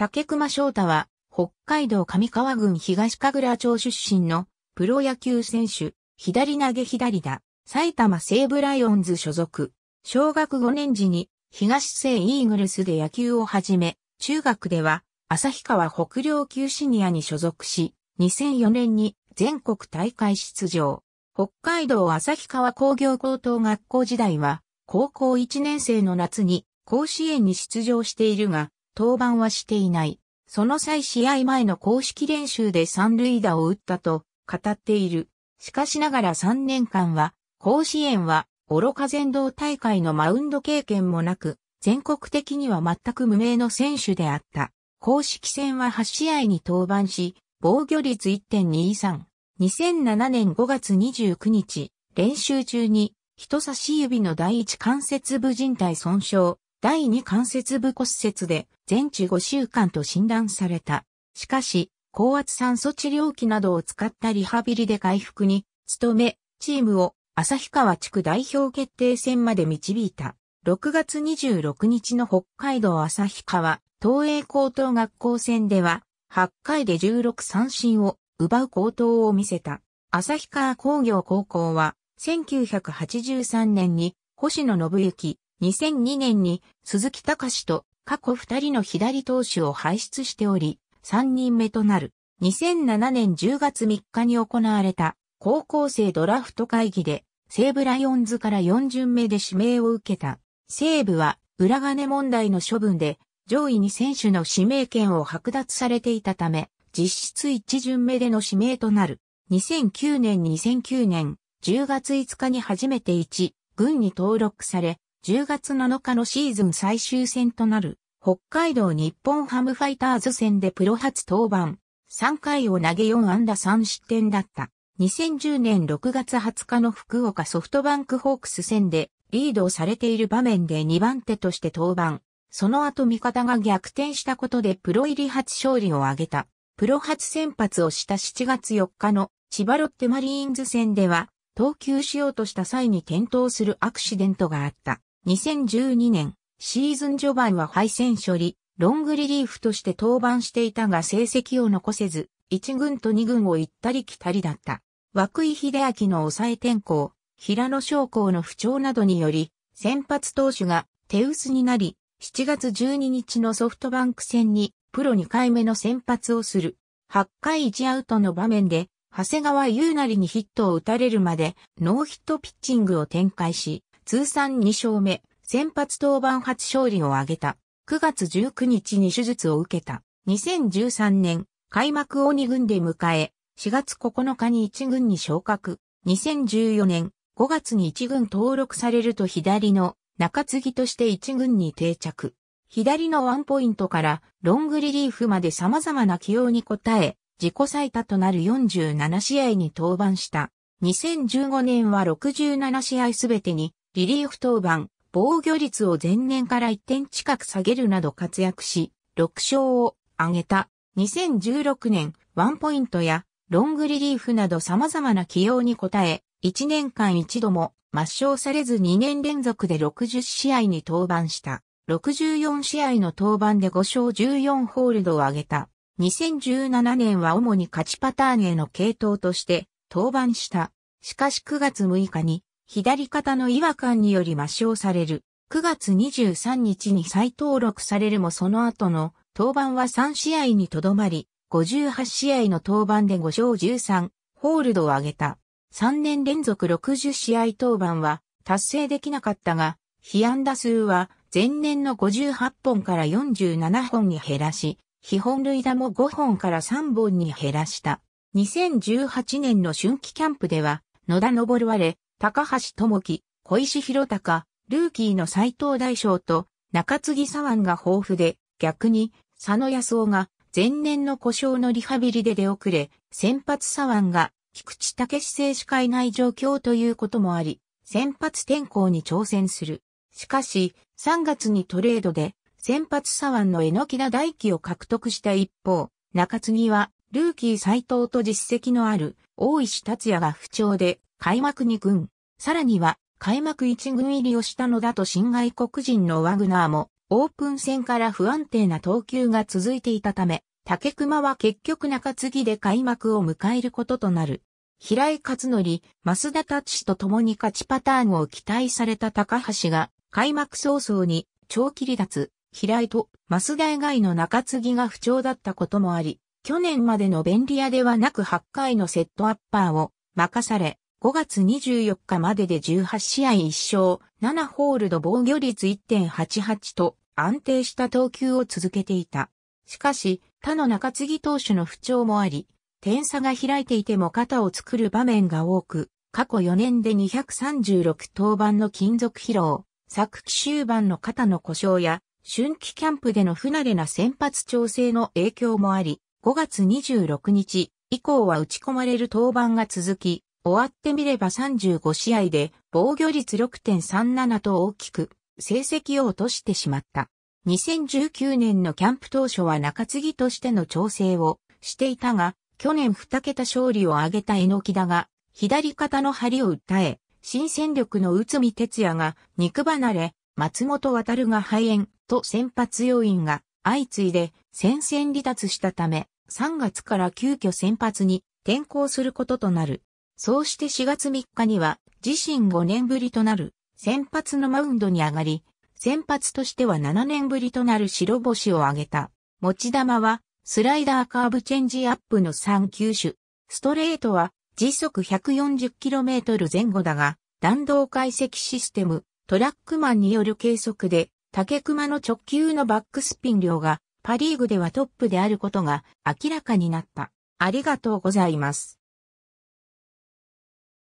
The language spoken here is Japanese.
竹熊翔太は、北海道上川郡東神楽町出身のプロ野球選手、左投げ左打、埼玉西武ライオンズ所属。小学5年時に東西イーグルスで野球を始め、中学では旭川北陵級シニアに所属し、2004年に全国大会出場。北海道旭川工業高等学校時代は、高校1年生の夏に甲子園に出場しているが、登板はしていない。その際試合前の公式練習で三塁打を打ったと語っている。しかしながら3年間は、甲子園は愚か全道大会のマウンド経験もなく、全国的には全く無名の選手であった。公式戦は8試合に登板し、防御率1.23。2007年5月29日、練習中に人差し指の第一関節部靭帯損傷、第2関節部骨折で全治5週間と診断された。しかし、高圧酸素治療器などを使ったリハビリで回復に努め、チームを旭川地区代表決定戦まで導いた。6月26日の北海道旭川東映高等学校戦では、8回で16三振を奪う高等を見せた。旭川工業高校は、1983年に星野信之、2002年に鈴木隆と過去2人の左投手を輩出しており、3人目となる2007年10月3日に行われた高校生ドラフト会議で西武ライオンズから4巡目で指名を受けた。西武は裏金問題の処分で上位に選手の指名権を剥奪されていたため、実質1巡目での指名となる。2009年2009年10月5日に初めて1軍に登録され、10月7日のシーズン最終戦となる、北海道日本ハムファイターズ戦でプロ初登板、3回を投げ4安打3失点だった。2010年6月20日の福岡ソフトバンクホークス戦でリードをされている場面で2番手として登板。その後味方が逆転したことでプロ入り初勝利を挙げた。プロ初先発をした7月4日の千葉ロッテマリーンズ戦では、投球しようとした際に転倒するアクシデントがあった。2012年、シーズン序盤は敗戦処理、ロングリリーフとして登板していたが成績を残せず、1軍と2軍を行ったり来たりだった。涌井秀明の抑え転向、平野将校の不調などにより、先発投手が手薄になり、7月12日のソフトバンク戦にプロ2回目の先発をする。8回1アウトの場面で、長谷川優なりにヒットを打たれるまでノーヒットピッチングを展開し、通算2勝目、先発登板初勝利を挙げた。9月19日に手術を受けた。2013年、開幕を2軍で迎え、4月9日に1軍に昇格。2014年、5月に1軍登録されると左の中継ぎとして1軍に定着。左のワンポイントからロングリリーフまで様々な起用に応え、自己最多となる47試合に登板した。2015年は67試合すべてにリリーフ登板、防御率を前年から1点近く下げるなど活躍し、6勝を挙げた。2016年、ワンポイントやロングリリーフなど様々な起用に応え、1年間一度も抹消されず2年連続で60試合に登板した。64試合の登板で5勝14ホールドを挙げた。2017年は主に勝ちパターンへの系統として登板した。しかし9月6日に左肩の違和感により抹消される。9月23日に再登録されるもその後の登板は3試合にとどまり、58試合の登板で5勝13、ホールドを挙げた。3年連続60試合登板は達成できなかったが、被安打数は前年の58本から47本に減らし、基本類打も5本から3本に減らした。2018年の春季キャンプでは、野田昇れ、高橋智樹、小石博隆、ルーキーの斎藤大将と中継ぎ左腕が豊富で、逆に佐野康夫が前年の故障のリハビリで出遅れ、先発左腕が菊池武史選手ない状況ということもあり、先発転向に挑戦する。しかし、3月にトレードで先発左腕の榎田大輝を獲得した一方、中継ぎはルーキー斎藤と実績のある大石達也が不調で開幕2軍、さらには開幕1軍入りをしたのだと新外国人のワグナーも、オープン戦から不安定な投球が続いていたため、竹熊は結局中継ぎで開幕を迎えることとなる。平井勝則、増田達と共に勝ちパターンを期待された高橋が、開幕早々に長期離脱、平井と増田以外の中継ぎが不調だったこともあり、去年までの便利屋ではなく8回のセットアッパーを任され、5月24日までで18試合1勝、7ホールド防御率1.88と安定した投球を続けていた。しかし、他の中継ぎ投手の不調もあり、点差が開いていても肩を作る場面が多く、過去4年で236登板の金属疲労、昨季終盤の肩の故障や、春季キャンプでの不慣れな先発調整の影響もあり、5月26日以降は打ち込まれる登板が続き、終わってみれば35試合で防御率6.37と大きく成績を落としてしまった。2019年のキャンプ当初は中継ぎとしての調整をしていたが、去年2桁勝利を挙げた榎木だが、左肩の張りを訴え、新戦力の内海哲也が肉離れ、松本渡が肺炎と先発要員が相次いで戦線離脱したため、3月から急遽先発に転向することとなる。そうして4月3日には自身5年ぶりとなる先発のマウンドに上がり、先発としては7年ぶりとなる白星を挙げた。持ち玉はスライダーカーブチェンジアップの3球種。ストレートは時速 140km 前後だが、弾道解析システム、トラックマンによる計測で、竹熊の直球のバックスピン量がパリーグではトップであることが明らかになった。ありがとうございます。